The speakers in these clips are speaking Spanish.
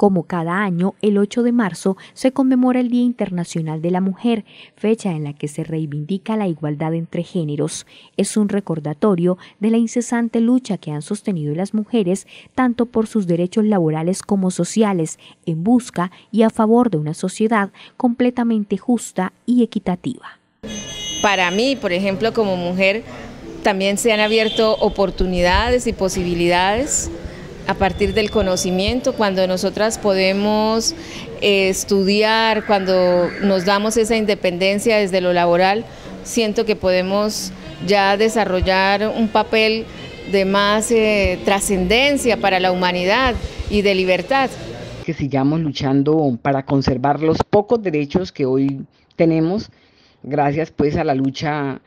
Como cada año, el 8 de marzo se conmemora el Día Internacional de la Mujer, fecha en la que se reivindica la igualdad entre géneros. Es un recordatorio de la incesante lucha que han sostenido las mujeres, tanto por sus derechos laborales como sociales, en busca y a favor de una sociedad completamente justa y equitativa. Para mí, por ejemplo, como mujer, también se han abierto oportunidades y posibilidades a partir del conocimiento, cuando nosotras podemos eh, estudiar, cuando nos damos esa independencia desde lo laboral, siento que podemos ya desarrollar un papel de más eh, trascendencia para la humanidad y de libertad. Que sigamos luchando para conservar los pocos derechos que hoy tenemos, gracias pues a la lucha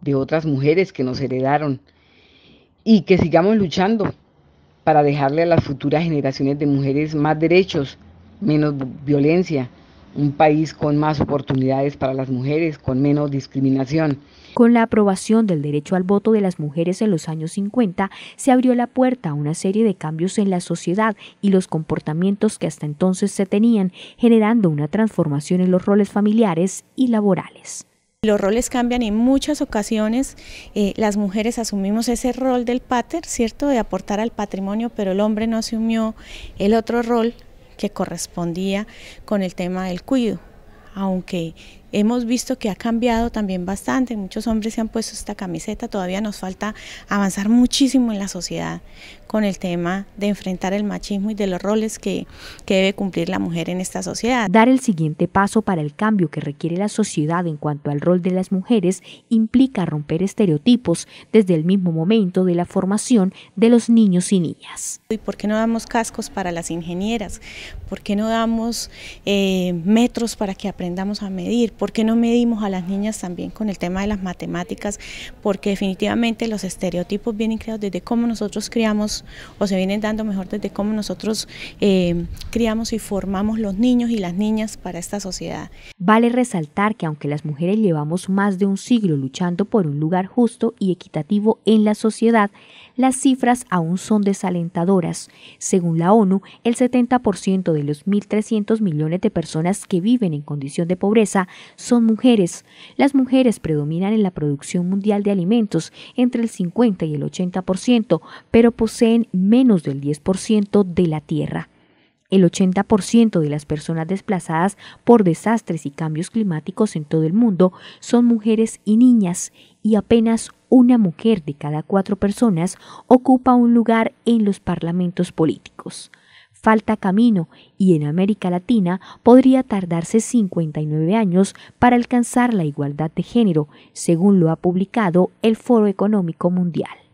de otras mujeres que nos heredaron y que sigamos luchando para dejarle a las futuras generaciones de mujeres más derechos, menos violencia, un país con más oportunidades para las mujeres, con menos discriminación. Con la aprobación del derecho al voto de las mujeres en los años 50, se abrió la puerta a una serie de cambios en la sociedad y los comportamientos que hasta entonces se tenían, generando una transformación en los roles familiares y laborales. Los roles cambian y en muchas ocasiones eh, las mujeres asumimos ese rol del pater, ¿cierto? De aportar al patrimonio, pero el hombre no asumió el otro rol que correspondía con el tema del cuido, aunque hemos visto que ha cambiado también bastante, muchos hombres se han puesto esta camiseta, todavía nos falta avanzar muchísimo en la sociedad con el tema de enfrentar el machismo y de los roles que, debe cumplir la mujer en esta sociedad. Dar el siguiente paso para el cambio que requiere la sociedad en cuanto al rol de las mujeres implica romper estereotipos desde el mismo momento de la formación de los niños y niñas. ¿Y por qué no damos cascos para las ingenieras? ¿Por qué no damos eh, metros para que aprendamos a medir? ¿Por qué no medimos a las niñas también con el tema de las matemáticas? Porque definitivamente los estereotipos vienen creados desde cómo nosotros criamos o se vienen dando mejor desde cómo nosotros eh, criamos y formamos los niños y las niñas para esta sociedad. Vale resaltar que aunque las mujeres llevamos más de un siglo luchando por un lugar justo y equitativo en la sociedad, las cifras aún son desalentadoras. Según la ONU, el 70% de los 1.300 millones de personas que viven en condición de pobreza son mujeres. Las mujeres predominan en la producción mundial de alimentos entre el 50 y el 80%, pero poseen menos del 10% de la tierra. El 80% de las personas desplazadas por desastres y cambios climáticos en todo el mundo son mujeres y niñas y apenas una mujer de cada cuatro personas ocupa un lugar en los parlamentos políticos. Falta camino y en América Latina podría tardarse 59 años para alcanzar la igualdad de género, según lo ha publicado el Foro Económico Mundial.